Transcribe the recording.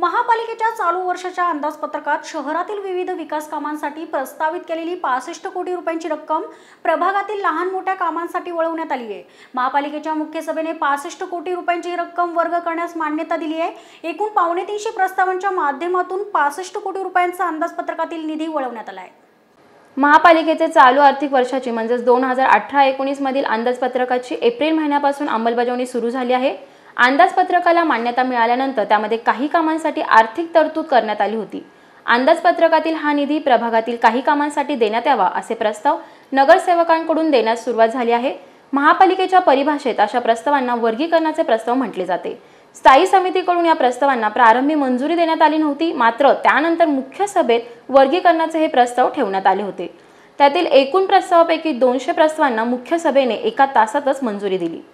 महापालिकेच्या चालू वर्षाच्या अंदाजपत्रकात शहरातील विविध विकास कामांसाठी प्रस्तावित केलेली पासष्ट कोटी रुपयांची रक्कम प्रभागातील लहान मोठ्या कामांसाठी वळवण्यात आली आहे महापालिकेच्या मुख्य सभेने पासष्ट कोटी रुपयांची रक्कम वर्ग करण्यास मान्यता दिली आहे एकूण पावणे तीनशे प्रस्तावांच्या माध्यमातून पासष्ट कोटी रुपयांचा अंदाजपत्रकातील निधी वळवण्यात आला आहे महापालिकेचे चालू आर्थिक वर्षाची म्हणजेच दोन हजार अठरा एकोणीसमधील अंदाजपत्रकाची एप्रिल महिन्यापासून अंमलबजावणी सुरू झाली आहे अंदाजपत्रकाला मान्यता मिळाल्यानंतर त्यामध्ये काही कामांसाठी आर्थिक तरतूद करण्यात आली होती अंदाजपत्रकातील हा निधी प्रभागातील काही कामांसाठी देण्यात यावा असे प्रस्ताव नगरसेवकांकडून देण्यास सुरुवात झाली आहे महापालिकेच्या परिभाषेत अशा प्रस्तावांना वर्गीकरणाचे प्रस्ताव म्हटले जाते स्थायी समितीकडून या प्रस्तावांना प्रारंभी मंजुरी देण्यात आली नव्हती मात्र त्यानंतर मुख्य सभेत वर्गीकरणाचे हे प्रस्ताव ठेवण्यात आले होते त्यातील एकूण प्रस्तावापैकी दोनशे प्रस्तावांना मुख्य सभेने एका तासातच मंजुरी दिली